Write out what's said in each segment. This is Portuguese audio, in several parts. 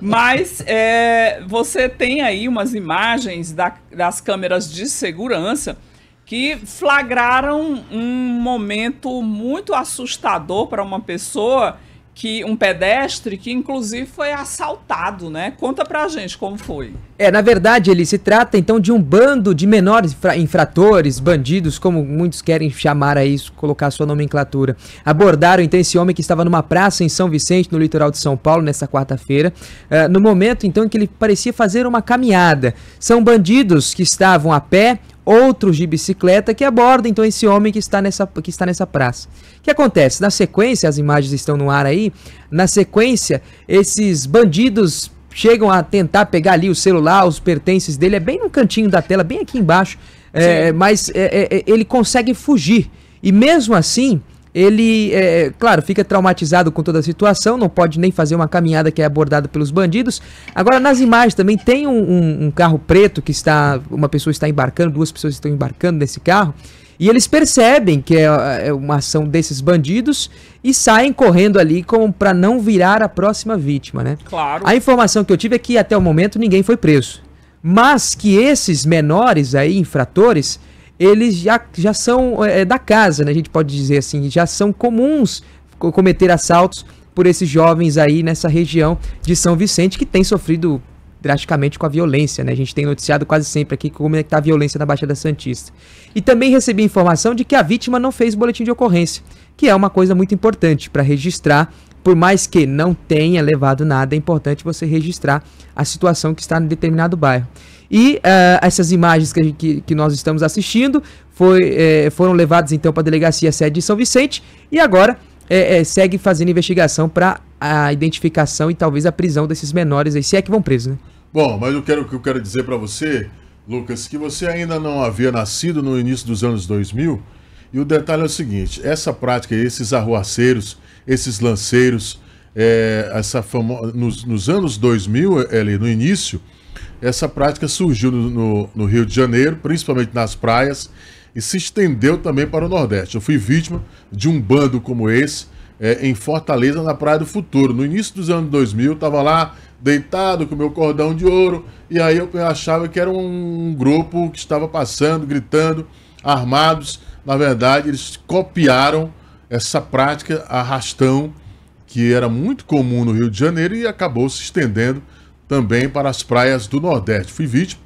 mas é, você tem aí umas imagens da, das câmeras de segurança que flagraram um momento muito assustador para uma pessoa que um pedestre que inclusive foi assaltado, né? Conta pra gente como foi. É, na verdade, ele se trata então de um bando de menores infratores, bandidos, como muitos querem chamar a isso, colocar a sua nomenclatura. Abordaram então esse homem que estava numa praça em São Vicente, no litoral de São Paulo, nessa quarta-feira, uh, no momento então em que ele parecia fazer uma caminhada. São bandidos que estavam a pé outros de bicicleta que abordam então esse homem que está nessa, que está nessa praça. O que acontece? Na sequência, as imagens estão no ar aí, na sequência, esses bandidos chegam a tentar pegar ali o celular, os pertences dele, é bem no cantinho da tela, bem aqui embaixo, é, mas é, é, é, ele consegue fugir. E mesmo assim, ele, é, claro, fica traumatizado com toda a situação, não pode nem fazer uma caminhada que é abordada pelos bandidos. Agora, nas imagens também tem um, um, um carro preto que está. Uma pessoa está embarcando, duas pessoas estão embarcando nesse carro. E eles percebem que é, é uma ação desses bandidos e saem correndo ali como para não virar a próxima vítima, né? Claro. A informação que eu tive é que até o momento ninguém foi preso, mas que esses menores aí infratores eles já, já são é, é, da casa, né? A gente pode dizer assim, já são comuns cometer assaltos por esses jovens aí nessa região de São Vicente que tem sofrido drasticamente com a violência, né? A gente tem noticiado quase sempre aqui como é que tá a violência na Baixada Santista. E também recebi informação de que a vítima não fez boletim de ocorrência, que é uma coisa muito importante para registrar, por mais que não tenha levado nada, é importante você registrar a situação que está em determinado bairro. E uh, essas imagens que, que, que, nós estamos assistindo foi, eh, foram levadas então para a delegacia sede de São Vicente e agora eh, eh, segue fazendo investigação para a identificação e talvez a prisão desses menores aí, se é que vão presos, né? Bom, mas eu quero, o que eu quero dizer para você, Lucas, que você ainda não havia nascido no início dos anos 2000 e o detalhe é o seguinte, essa prática, esses arruaceiros, esses lanceiros, é, essa famo... nos, nos anos 2000, ali no início, essa prática surgiu no, no, no Rio de Janeiro, principalmente nas praias, e se estendeu também para o Nordeste. Eu fui vítima de um bando como esse é, em Fortaleza, na Praia do Futuro. No início dos anos 2000, estava lá deitado com meu cordão de ouro, e aí eu achava que era um grupo que estava passando, gritando, armados. Na verdade, eles copiaram essa prática arrastão que era muito comum no Rio de Janeiro e acabou se estendendo também para as praias do Nordeste. Fui vítima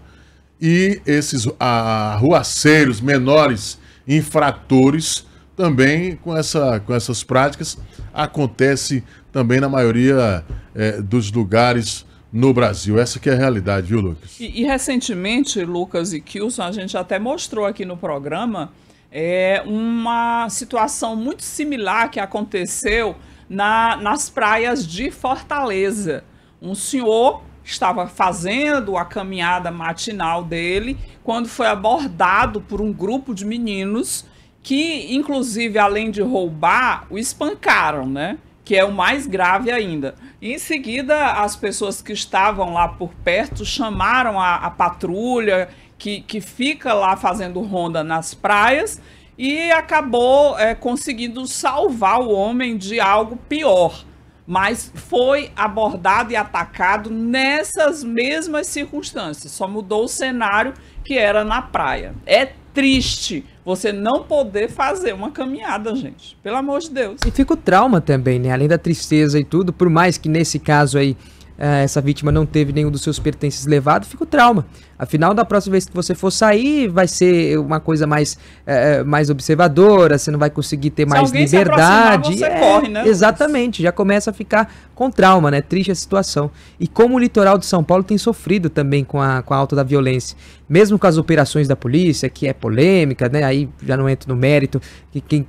e esses arruaceiros ah, menores infratores também com, essa, com essas práticas acontece também na maioria é, dos lugares no Brasil. Essa que é a realidade, viu, Lucas? E, e recentemente, Lucas e Kilson, a gente até mostrou aqui no programa é, uma situação muito similar que aconteceu na, nas praias de Fortaleza. Um senhor estava fazendo a caminhada matinal dele quando foi abordado por um grupo de meninos que, inclusive, além de roubar, o espancaram, né? Que é o mais grave ainda. Em seguida, as pessoas que estavam lá por perto chamaram a, a patrulha que, que fica lá fazendo ronda nas praias e acabou é, conseguindo salvar o homem de algo pior mas foi abordado e atacado nessas mesmas circunstâncias, só mudou o cenário que era na praia. É triste você não poder fazer uma caminhada, gente. Pelo amor de Deus. E fica o trauma também, né? Além da tristeza e tudo, por mais que nesse caso aí eh, essa vítima não teve nenhum dos seus pertences levado, fica o trauma. Afinal, da próxima vez que você for sair, vai ser uma coisa mais, é, mais observadora, você não vai conseguir ter se mais liberdade. você é, corre, né? Exatamente, já começa a ficar com trauma, né? Triste a situação. E como o litoral de São Paulo tem sofrido também com a, com a alta da violência. Mesmo com as operações da polícia, que é polêmica, né? Aí já não entro no mérito, que quem,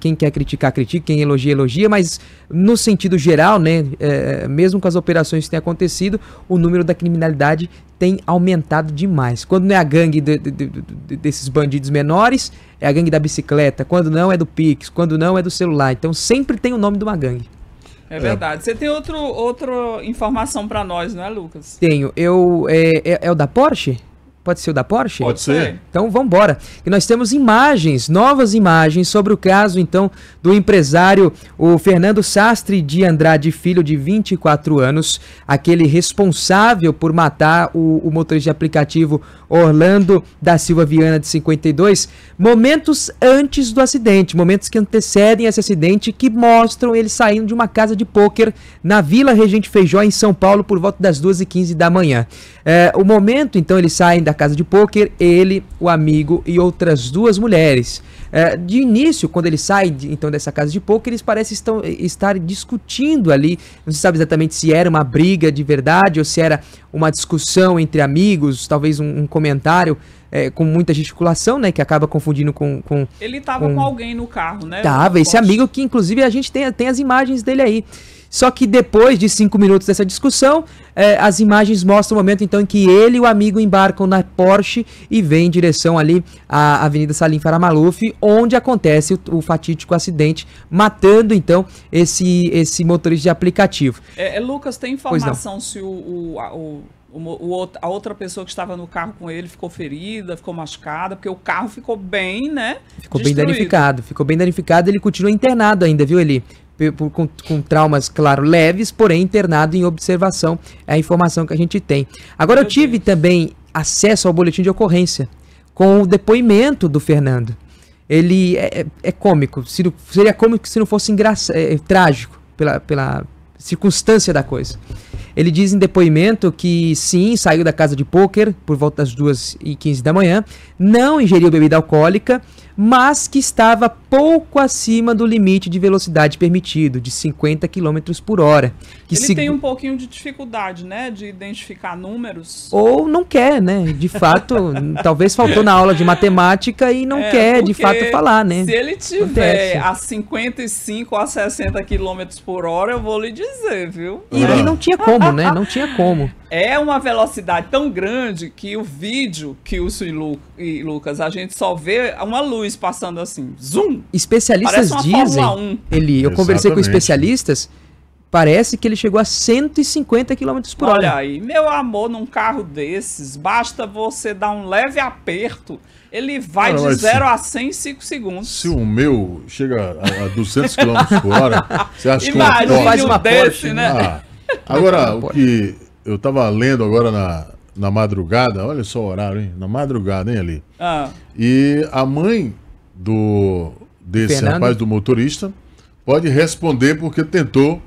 quem quer criticar, critica, quem elogia, elogia, mas no sentido geral, né? É, mesmo com as operações que têm acontecido, o número da criminalidade tem aumentado demais. Quando não é a gangue de, de, de, desses bandidos menores, é a gangue da bicicleta. Quando não é do Pix, quando não é do celular. Então sempre tem o nome de uma gangue. É verdade. É. Você tem outro, outra informação para nós, não é, Lucas? Tenho. Eu, é, é, é o da Porsche? Pode ser o da Porsche? Pode ser. É. Então vamos embora. E nós temos imagens, novas imagens sobre o caso então do empresário o Fernando Sastre de Andrade Filho de 24 anos, aquele responsável por matar o, o motorista de aplicativo Orlando da Silva Viana de 52, momentos antes do acidente, momentos que antecedem esse acidente que mostram ele saindo de uma casa de pôquer na Vila Regente Feijó em São Paulo por volta das 12 h 15 da manhã. É, o momento então eles saem da casa de pôquer, ele, o amigo e outras duas mulheres. É, de início, quando ele sai de, então dessa casa de pôquer, eles parecem estão, estar discutindo ali. Não se sabe exatamente se era uma briga de verdade ou se era uma discussão entre amigos, talvez um, um comentário é, com muita gesticulação, né? Que acaba confundindo com. com ele tava com... com alguém no carro, né? Tava, esse amigo que inclusive a gente tem, tem as imagens dele aí. Só que depois de cinco minutos dessa discussão, é, as imagens mostram o momento então em que ele e o amigo embarcam na Porsche e vêm em direção ali à Avenida Salim Faramaluf, onde acontece o, o, fatídico acidente, matando então esse, esse motorista de aplicativo. É, é Lucas, tem informação se o, o, o o, a outra pessoa que estava no carro com ele ficou ferida, ficou machucada, porque o carro ficou bem, né? Ficou destruído. bem danificado, ficou bem danificado. Ele continua internado ainda, viu, Ele Por, com, com, traumas, claro, leves, porém internado em observação. É a informação que a gente tem. Agora, Meu eu tive Deus. também acesso ao boletim de ocorrência com o depoimento do Fernando. Ele é, é, é cômico, seria cômico se não fosse engraçado, é, trágico pela, pela, circunstância da coisa. Ele diz em depoimento que sim, saiu da casa de pôquer por volta das 2h15 da manhã, não ingeriu bebida alcoólica, mas que estava pouco acima do limite de velocidade permitido, de 50 km por hora. Que Ele tem um pouquinho de dificuldade, né, de identificar números. Ou não quer, né? De fato, talvez faltou na aula de matemática e não é, quer, de fato, falar, né? Se ele tiver Acontece. a 55 a 60 km por hora, eu vou lhe dizer, viu? E, é. e não tinha como, né? Não tinha como é uma velocidade tão grande que o vídeo, que o e, Lu, e Lucas, a gente só vê uma luz passando assim, zoom. Especialistas dizem, ele, eu conversei com especialistas, parece que ele chegou a 150 km por Olha hora. Olha aí, meu amor, num carro desses, basta você dar um leve aperto, ele vai Cara, de 0 a 100 em 5 segundos. Se o meu chega a, a 200 km por hora, você acha Imagine que é um faz uma desse, né? Ah, agora, o que eu tava lendo agora na, na madrugada, olha só o horário, hein? Na madrugada, hein, ali. Ah. E a mãe do desse Fernando? rapaz, do motorista, pode responder porque tentou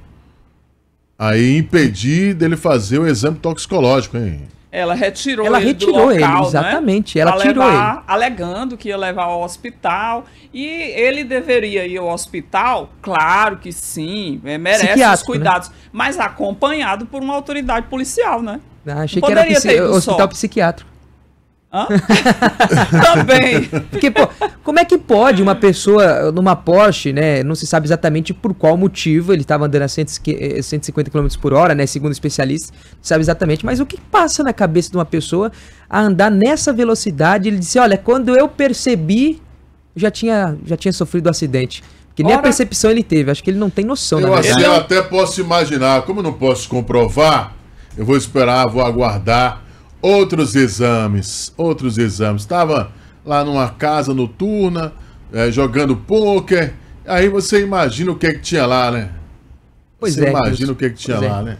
aí impedir dele fazer o exame toxicológico, hein? Ela retirou ela ele retirou local, ele, né? exatamente. Né? Ela tirou levar, ele. Alegando que ia levar ao hospital. E ele deveria ir ao hospital? Claro que sim, é, merece os né? cuidados. Né? Mas acompanhado por uma autoridade policial, né? Ah, achei Não que era psiqui hospital só. psiquiátrico. Também. Tá Porque, pô, como é que pode uma pessoa numa Porsche, né? Não se sabe exatamente por qual motivo ele estava andando a 150 km eh, por hora, né? Segundo especialista não sabe exatamente. Mas o que passa na cabeça de uma pessoa a andar nessa velocidade? Ele disse: Olha, quando eu percebi, já tinha, já tinha sofrido um acidente. Que nem Ora... a percepção ele teve. Acho que ele não tem noção, eu, na verdade. Eu até posso imaginar. Como eu não posso comprovar, eu vou esperar, vou aguardar outros exames, outros exames. Estava lá numa casa noturna, é, jogando pôquer. Aí você imagina o que é que tinha lá, né? Pois você é, imagina Deus, o que é que tinha é. lá, é. né?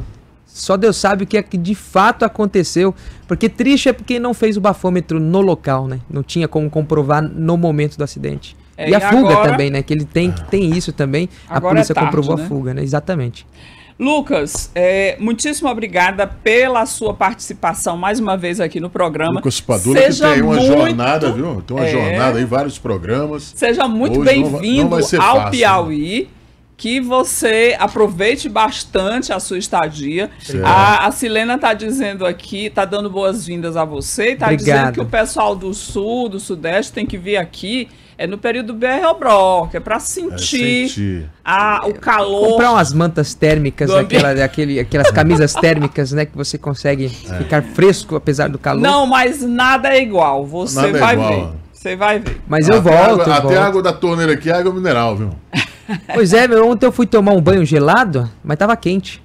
Só Deus sabe o que é que de fato aconteceu. Porque triste é porque não fez o bafômetro no local, né? Não tinha como comprovar no momento do acidente. É, e a e fuga agora... também, né? Que ele tem, tem isso também. Agora é a polícia tarde, comprovou né? a fuga, né? Exatamente. Lucas, é, muitíssimo obrigada pela sua participação mais uma vez aqui no programa. Lucas Padula, Seja que tem uma muito... jornada, viu? Tem uma é... jornada aí, vários programas. Seja muito bem-vindo ao fácil, né? Piauí. Né? Que você aproveite bastante a sua estadia. A, a, Silena está dizendo aqui, está dando boas-vindas a você, está dizendo que o pessoal do sul, do sudeste, tem que vir aqui é no período BR-Bro, que é pra é, sentir, é sentir. A, o calor. Comprar umas mantas térmicas, aquela, aquele, aquelas camisas térmicas, né? Que você consegue é. ficar fresco apesar do calor. Não, mas nada é igual. Você nada é vai é igual. ver. Você vai ver. Mas eu até volto. Água, eu até volto. a água da torneira aqui é água mineral, viu? pois é, ontem eu fui tomar um banho gelado, mas tava quente.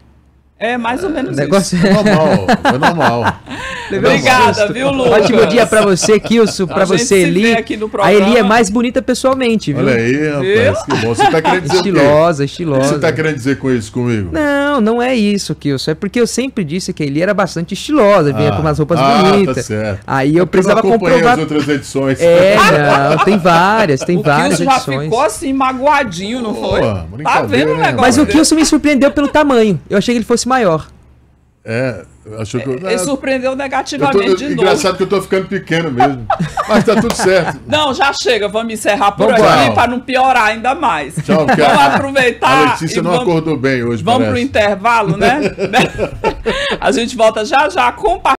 É mais ou menos o negócio... isso. É- normal, foi normal. Obrigada, viu, Lu? Ótimo dia pra você, Kilson, pra você, Eli. A Eli é mais bonita pessoalmente, viu? Olha aí, rapaz, que bom. Você tá querendo dizer Estilosa, estilosa. O que você tá querendo dizer com isso comigo? Não, não é isso, Kilson. É porque eu sempre disse que a Eli era bastante estilosa, vinha ah, com umas roupas ah, tá bonitas. Tá certo. Aí é eu precisava eu comprovar... as outras edições. É, não, tem várias, tem o várias Kilson edições. já ficou assim, magoadinho, não Pô, foi? Tá vendo o né, negócio? Mas o Kilson me surpreendeu pelo tamanho. Eu achei que ele fosse maior. É, achou que eu, é, surpreendeu negativamente tô, de novo. Engraçado que eu tô ficando pequeno mesmo. Mas tá tudo certo. Não, já chega, vamos encerrar por vamos aqui para não piorar ainda mais. Tchau, cara. vamos aproveitar. A Letícia não vamos, acordou bem hoje. Vamos parece. pro intervalo, né? a gente volta já já. Compartilha.